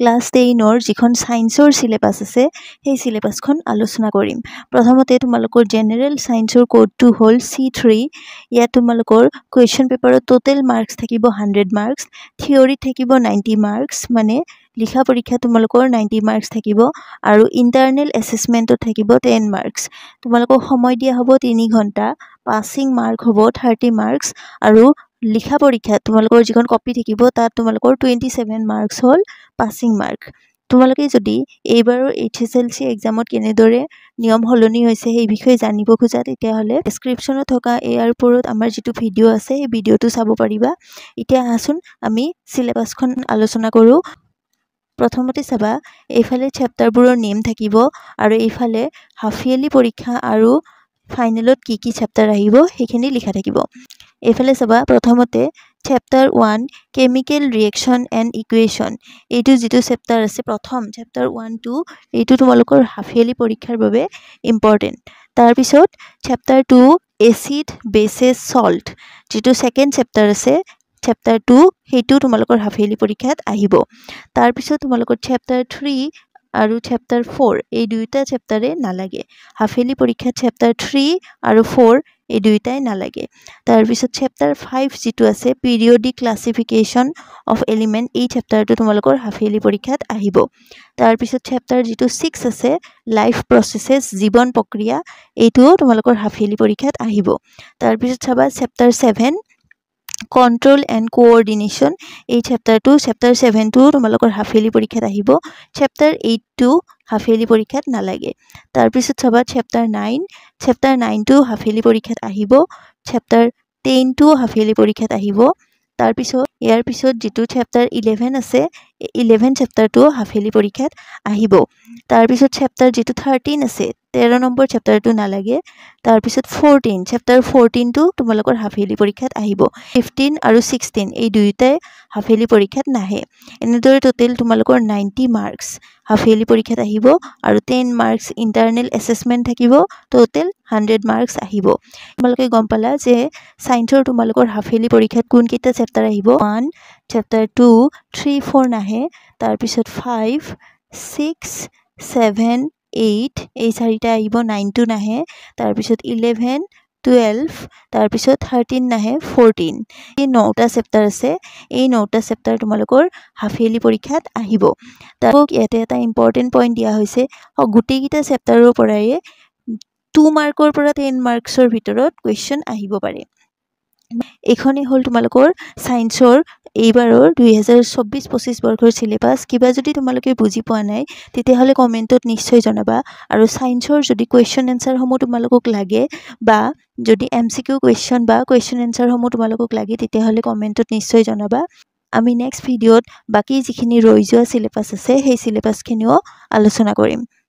class টেইনৰ যিখন চাইন্সৰ syllabus আছে সেই চিলেবাছখন আলোচনা কৰিম প্ৰথমতে তোমালোকৰ জেনেৰেল ছায়েন্সৰ ক'ডটো হ'ল চি থ্ৰী ইয়াত তোমালোকৰ কুৱেশ্যন পেপাৰত ট'টেল মাৰ্কছ থাকিব হাণ্ড্ৰেড মাৰ্কছ থিয়ৰীত থাকিব নাইণ্টি মাৰ্কছ মানে লিখা পৰীক্ষাত তোমালোকৰ নাইণ্টি মাৰ্কছ থাকিব আৰু ইণ্টাৰনেল এছেছমেণ্টত থাকিব টেন মাৰ্কছ তোমালোকক সময় দিয়া হ'ব তিনি ঘণ্টা পাছিং মাৰ্ক হ'ব থাৰ্টি মাৰ্কছ আৰু লিখা পৰীক্ষাত তোমালোকৰ যিখন কপি থাকিব তাত তোমালোকৰ টুৱেণ্টি ছেভেন মাৰ্কছ হ'ল পাছিং মাৰ্ক তোমালোকে যদি এইবাৰৰ এইচ এছ এল চি এক্সামত কেনেদৰে নিয়ম সলনি হৈছে সেই বিষয়ে জানিব খোজা তেতিয়াহ'লে ডেছক্ৰিপশ্যনত থকা ইয়াৰ ওপৰত আমাৰ যিটো ভিডিঅ' আছে সেই ভিডিঅ'টো চাব পাৰিবা এতিয়া আহাচোন আমি চিলেবাছখন আলোচনা কৰোঁ প্ৰথমতে চাবা এইফালে চেপ্টাৰবোৰৰ নেম থাকিব আৰু এইফালে হাফ ইয়েলি পৰীক্ষা আৰু ফাইনেলত কি কি চেপ্টাৰ আহিব সেইখিনি লিখা থাকিব এইফালে চাবা প্ৰথমতে chapter one chemical reaction and equation এইটো যিটো চেপ্টাৰ আছে প্ৰথম চেপ্টাৰ ওৱান টু এইটো তোমালোকৰ হাফ ইয়েলি পৰীক্ষাৰ বাবে ইম্পৰ্টেণ্ট তাৰপিছত chapter two acid bases salt যিটো ছেকেণ্ড চেপ্টাৰ আছে চেপ্টাৰ টু সেইটো তোমালোকৰ হাফ ইয়েলি পৰীক্ষাত আহিব তাৰপিছত তোমালোকৰ চেপ্টাৰ থ্ৰী আৰু চেপ্টাৰ ফ'ৰ এই দুয়োটা চেপ্টাৰে নালাগে হাফেলি পৰীক্ষাত চেপ্টাৰ থ্ৰী আৰু ফ'ৰ এই দুয়োটাই নালাগে তাৰপিছত চেপ্টাৰ ফাইভ যিটো আছে পিৰিয়ডিক ক্লাছিফিকেশ্যন অফ এলিমেণ্ট এই চেপ্টাৰটো তোমালোকৰ হাফেলি পৰীক্ষাত আহিব তাৰপিছত চেপ্টাৰ যিটো ছিক্স আছে লাইফ প্ৰচেছেছ জীৱন প্ৰক্ৰিয়া এইটোও তোমালোকৰ হাফেলি পৰীক্ষাত আহিব তাৰপিছত চাবা chapter seven control and coordination এই চেপ্টাৰটো চেপ্টাৰ ছেভেনটো তোমালোকৰ হাফেলি পৰীক্ষাত আহিব চেপ্টাৰ এইটটো হাফেলি পৰীক্ষাত নালাগে তাৰপিছত চাবা চেপ্টাৰ নাইন চেপ্টাৰ নাইনটো হাফেলি পৰীক্ষাত আহিব চেপ্টাৰ টেনটোও হাফেলি পৰীক্ষাত আহিব তাৰপিছত ইয়াৰ পিছত যিটো চেপ্টাৰ ইলেভেন আছে ইলেভেন চেপ্টাৰটো হাফেলি পৰীক্ষাত আহিব তাৰপিছত চেপ্টাৰ যিটো থাৰ্টিন আছে তেৰ নম্বৰ চেপ্টাৰটো নালাগে তাৰপিছত ফ'ৰটিন চেপ্টাৰ ফ'ৰ্টিনটো তোমালোকৰ হাফেলি পৰীক্ষাত আহিব ফিফটিন আৰু ছিক্সটিন এই দুয়োটাই হাফেলি পৰীক্ষাত নাহে এনেদৰে টোটেল তোমালোকৰ নাইণ্টি মাৰ্কছ হাফেলি পৰীক্ষাত আহিব আৰু টেন মাৰ্কছ ইণ্টাৰনেল এছেছমেণ্ট থাকিব টোটেল হাণ্ড্ৰেড মাৰ্কছ আহিব তোমালোকে গম পালা যে ছায়েন্সৰ তোমালোকৰ হাফেলি পৰীক্ষাত কোনকেইটা চেপ্টাৰ আহিব one chapter 2 3 4 nahe tar 5 6 7 8 ei sari 9 to nahe tar 11 12 tar 13 nahe 14 ei 9 ta chapter ase ei 9 ta chapter tumalokor half yearly porikhat ahibo tar book yete eta important point diya hoise o guti gita chapter ro poraye 2 markor pora 10 marks or bitorot question ahibo pare এখনই হল তোমালোকৰ সায়েন্সৰ এইবাৰৰ দুই দুহেজাৰ চৌব্বিছ পঁচিছ বৰ্ষৰ syllabus কিবা যদি তোমালোকে বুজি পোৱা নাই তেতিয়াহ'লে কমেণ্টত নিশ্চয় জনাবা আৰু ছায়েন্সৰ যদি কুৱেশ্যন এনচাৰসমূহ তোমালোকক লাগে বা যদি এম চি কিউ কুৱেশ্যন বা কুৱেশ্যন এনচাৰসমূহ তোমালোকক লাগে তেতিয়াহ'লে কমেণ্টত নিশ্চয় জনাবা আমি নেক্সট ভিডিঅ'ত বাকী যিখিনি ৰৈ যোৱা চিলেবাছ আছে সেই চিলেবাছখিনিও আলোচনা কৰিম